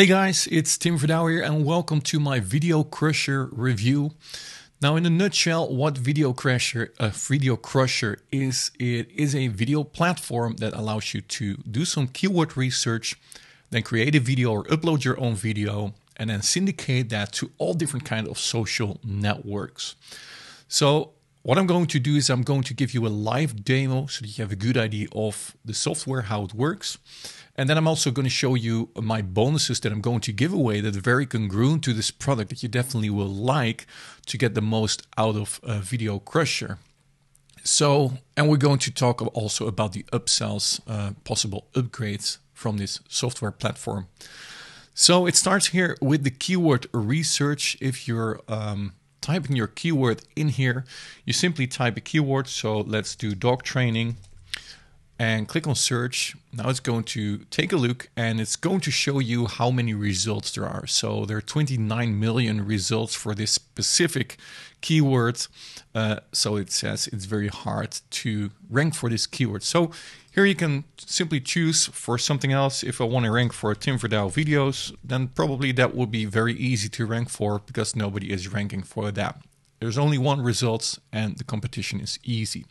Hey guys, it's Tim Verdouw here and welcome to my Video Crusher review. Now in a nutshell, what Video Crusher, uh, Video Crusher is, it is a video platform that allows you to do some keyword research, then create a video or upload your own video, and then syndicate that to all different kind of social networks. So what I'm going to do is I'm going to give you a live demo so that you have a good idea of the software, how it works. And then I'm also going to show you my bonuses that I'm going to give away that are very congruent to this product that you definitely will like to get the most out of uh, Video Crusher. So, and we're going to talk also about the upsells, uh, possible upgrades from this software platform. So it starts here with the keyword research. If you're um, typing your keyword in here, you simply type a keyword. So let's do dog training and click on search. Now it's going to take a look and it's going to show you how many results there are. So there are 29 million results for this specific keyword. Uh, so it says it's very hard to rank for this keyword. So here you can simply choose for something else. If I want to rank for Tim Verdouw videos, then probably that would be very easy to rank for because nobody is ranking for that. There's only one result and the competition is easy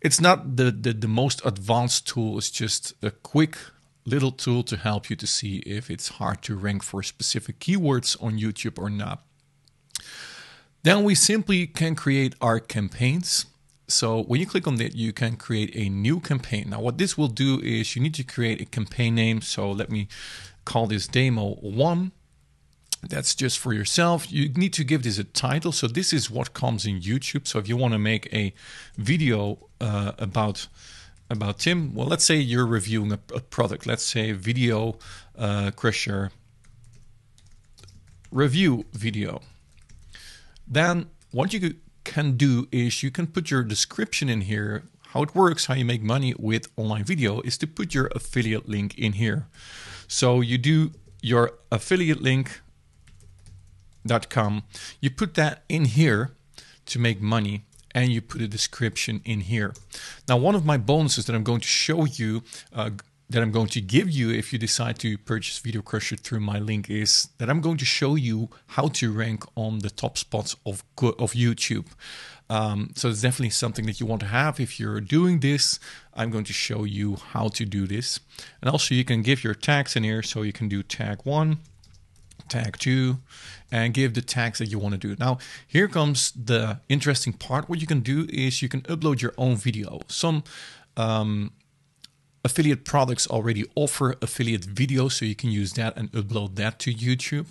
it's not the, the, the most advanced tool. It's just a quick little tool to help you to see if it's hard to rank for specific keywords on YouTube or not. Then we simply can create our campaigns. So when you click on that, you can create a new campaign. Now, what this will do is you need to create a campaign name. So let me call this demo one that's just for yourself. You need to give this a title. So this is what comes in YouTube. So if you want to make a video uh, about about Tim, well, let's say you're reviewing a, a product. Let's say video uh, crusher review video. Then what you can do is you can put your description in here. How it works, how you make money with online video is to put your affiliate link in here. So you do your affiliate link com. You put that in here to make money and you put a description in here. Now, one of my bonuses that I'm going to show you, uh, that I'm going to give you if you decide to purchase Video Crusher through my link is that I'm going to show you how to rank on the top spots of, of YouTube. Um, so it's definitely something that you want to have. If you're doing this, I'm going to show you how to do this. And also you can give your tags in here. So you can do tag one, tag two, and give the tags that you want to do. Now, here comes the interesting part. What you can do is you can upload your own video. Some um, affiliate products already offer affiliate video, so you can use that and upload that to YouTube.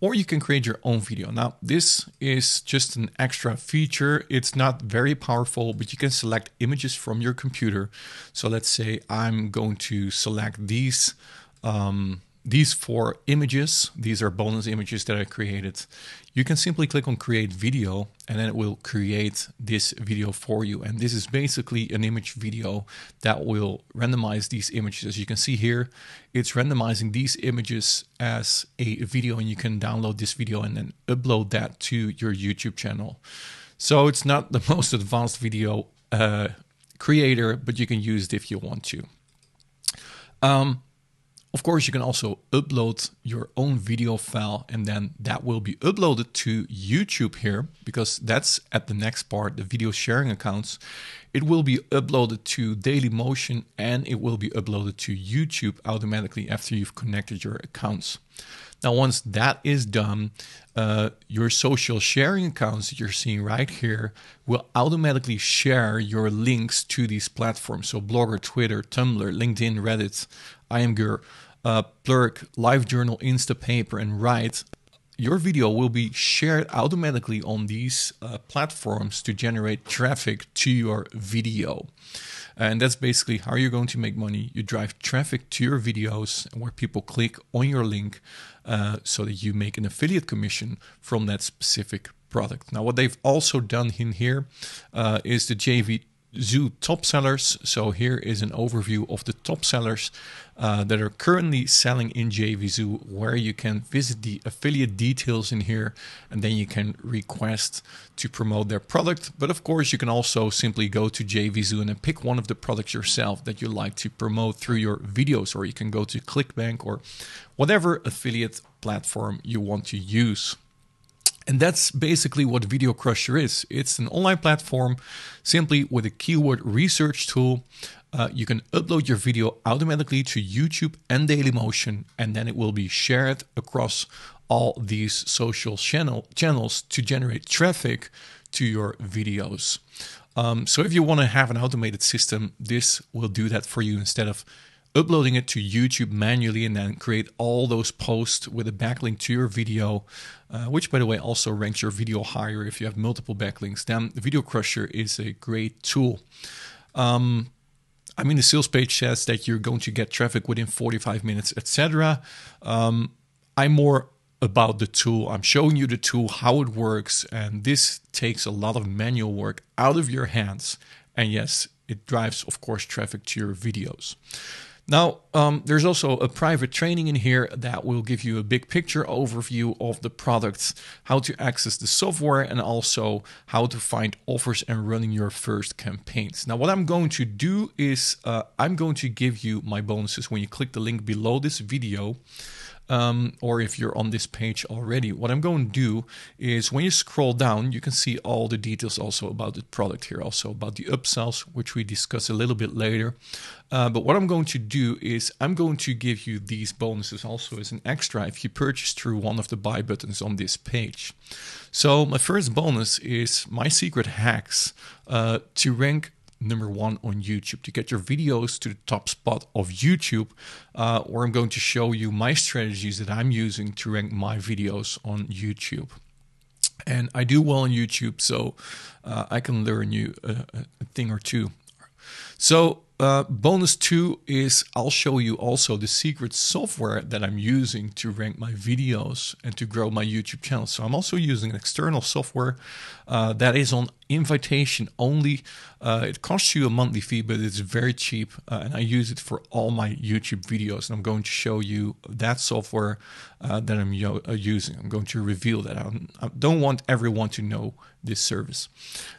Or you can create your own video. Now, this is just an extra feature. It's not very powerful, but you can select images from your computer. So let's say I'm going to select these um, these four images, these are bonus images that I created. You can simply click on create video and then it will create this video for you. And this is basically an image video that will randomize these images. As you can see here, it's randomizing these images as a video and you can download this video and then upload that to your YouTube channel. So it's not the most advanced video uh, creator, but you can use it if you want to. Um, of course, you can also upload your own video file and then that will be uploaded to YouTube here because that's at the next part, the video sharing accounts. It will be uploaded to Dailymotion and it will be uploaded to YouTube automatically after you've connected your accounts. Now, once that is done, uh, your social sharing accounts that you're seeing right here will automatically share your links to these platforms. So Blogger, Twitter, Tumblr, LinkedIn, Reddit, IMGUR, uh, Plurk, LiveJournal, Instapaper, and Write, your video will be shared automatically on these uh, platforms to generate traffic to your video. And that's basically how you're going to make money. You drive traffic to your videos where people click on your link uh, so that you make an affiliate commission from that specific product. Now, what they've also done in here uh, is the JV Zoo top sellers. So here is an overview of the top sellers uh, that are currently selling in JVZoo where you can visit the affiliate details in here and then you can request to promote their product. But of course, you can also simply go to JVZoo and then pick one of the products yourself that you like to promote through your videos or you can go to ClickBank or whatever affiliate platform you want to use. And that's basically what Video Crusher is. It's an online platform simply with a keyword research tool. Uh, you can upload your video automatically to YouTube and Dailymotion, and then it will be shared across all these social channel channels to generate traffic to your videos. Um, so if you want to have an automated system, this will do that for you instead of uploading it to YouTube manually, and then create all those posts with a backlink to your video, uh, which, by the way, also ranks your video higher if you have multiple backlinks. Then Video Crusher is a great tool. Um, I mean, the sales page says that you're going to get traffic within 45 minutes, etc. Um, I'm more about the tool. I'm showing you the tool, how it works, and this takes a lot of manual work out of your hands. And yes, it drives, of course, traffic to your videos. Now, um, there's also a private training in here that will give you a big picture overview of the products, how to access the software, and also how to find offers and running your first campaigns. Now, what I'm going to do is uh, I'm going to give you my bonuses when you click the link below this video um, or if you're on this page already. What I'm going to do is when you scroll down, you can see all the details also about the product here, also about the upsells, which we discuss a little bit later. Uh, but what I'm going to do is I'm going to give you these bonuses also as an extra if you purchase through one of the buy buttons on this page. So my first bonus is my secret hacks uh, to rank number one on YouTube to get your videos to the top spot of YouTube, uh, or I'm going to show you my strategies that I'm using to rank my videos on YouTube. And I do well on YouTube, so uh, I can learn you a, a thing or two. So uh, bonus two is I'll show you also the secret software that I'm using to rank my videos and to grow my YouTube channel. So I'm also using an external software uh, that is on invitation only. Uh, it costs you a monthly fee, but it's very cheap, uh, and I use it for all my YouTube videos. And I'm going to show you that software uh, that I'm yo- uh, using. I'm going to reveal that. I'm, I do not want everyone to know this service.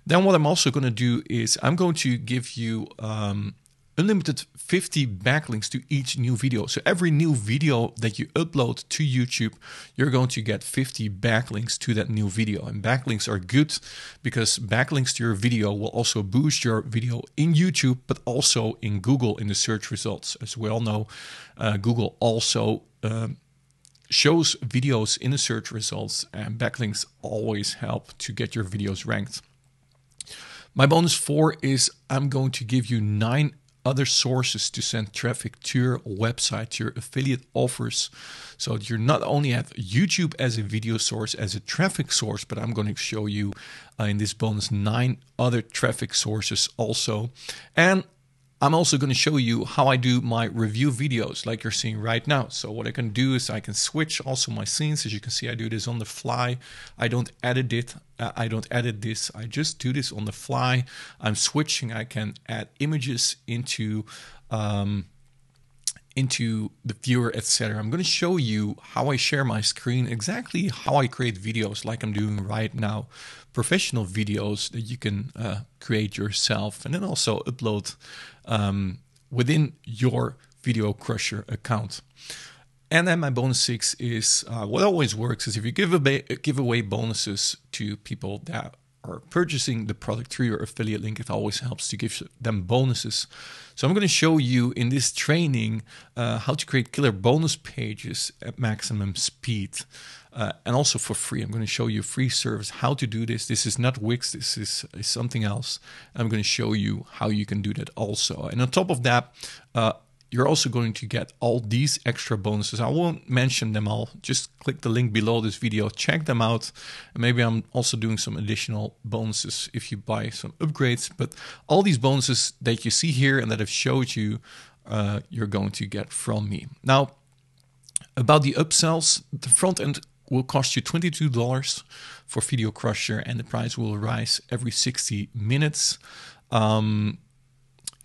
Then what I'm also going to do is I'm going to give you. Um, unlimited 50 backlinks to each new video. So every new video that you upload to YouTube, you're going to get 50 backlinks to that new video. And backlinks are good because backlinks to your video will also boost your video in YouTube, but also in Google in the search results. As we all know, uh, Google also. Um, shows videos in the search results, and backlinks always help to get your videos ranked. My bonus four is I'm going to give you nine other sources to send traffic to your website, to your affiliate offers. So you not only have YouTube as a video source, as a traffic source, but I'm going to show you uh, in this bonus nine other traffic sources also. And I'm also going to show you how I do my review videos like you're seeing right now. So what I can do is I can switch also my scenes. As you can see, I do this on the fly. I don't edit it. Uh, I don't edit this. I just do this on the fly. I'm switching. I can add images into um, into the viewer, etc. I'm going to show you how I share my screen, exactly how I create videos like I'm doing right now, professional videos that you can uh, create yourself and then also upload um, within your Video Crusher account. And then my bonus six is uh, what always works is if you give away, give away bonuses to people that purchasing the product through your affiliate link, it always helps to give them bonuses. So I'm going to show you in this training uh, how to create killer bonus pages at maximum speed. Uh, and also for free, I'm going to show you free service, how to do this. This is not Wix, this is, is something else. I'm going to show you how you can do that also. And on top of that, uh, you're also going to get all these extra bonuses. I won't mention them all. Just click the link below this video, check them out. And maybe I'm also doing some additional bonuses if you buy some upgrades. But all these bonuses that you see here and that I've showed you, uh, you're going to get from me. Now, about the upsells, the front end will cost you $22 for Video Crusher and the price will rise every 60 minutes. Um,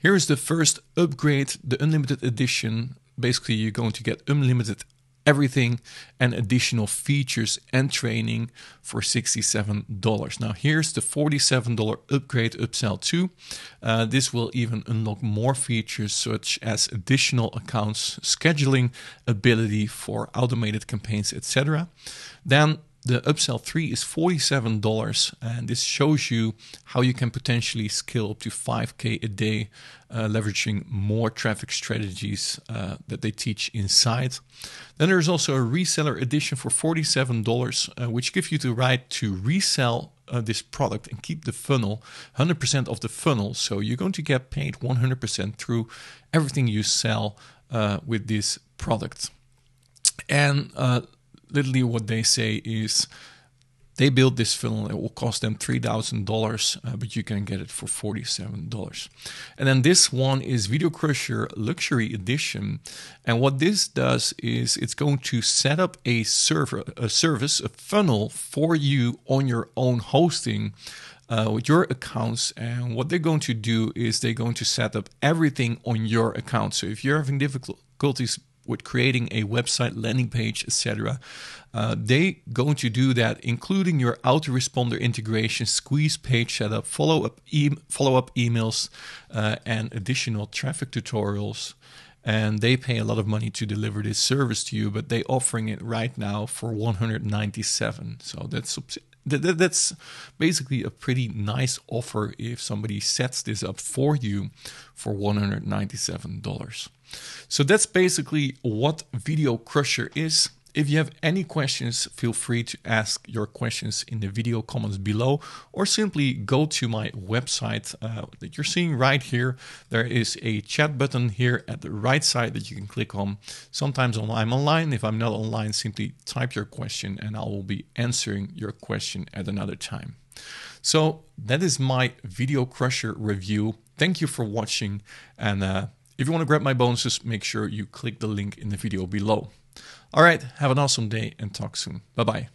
here is the first upgrade, the unlimited edition. Basically, you're going to get unlimited everything and additional features and training for $67. Now, here's the $47 upgrade upsell 2. Uh, this will even unlock more features such as additional accounts, scheduling ability for automated campaigns, etc. Then the upsell 3 is $47, and this shows you how you can potentially scale up to 5K a day, uh, leveraging more traffic strategies uh, that they teach inside. Then there's also a reseller edition for $47, uh, which gives you the right to resell uh, this product and keep the funnel 100% of the funnel. So you're going to get paid 100% through everything you sell uh, with this product. And uh, literally what they say is they build this funnel it will cost them $3000 uh, but you can get it for $47 and then this one is video crusher luxury edition and what this does is it's going to set up a server a service a funnel for you on your own hosting uh, with your accounts. And what they're going to do is they're going to set up everything on your account. So if you're having difficulties with creating a website, landing page, etc. Uh, they going to do that, including your autoresponder integration, squeeze page setup, follow up, e- follow up emails, uh, and additional traffic tutorials. And they pay a lot of money to deliver this service to you, but they offering it right now for 197. So that's that, that, that's basically a pretty nice offer if somebody sets this up for you for $197. So that's basically what Video Crusher is. If you have any questions, feel free to ask your questions in the video comments below or simply go to my website uh, that you're seeing right here. There is a chat button here at the right side that you can click on. Sometimes I'm online. If I'm not online, simply type your question and I will be answering your question at another time. So that is my Video Crusher review. Thank you for watching and uh, if you want to grab my bonuses, make sure you click the link in the video below. All right, have an awesome day and talk soon. Bye bye.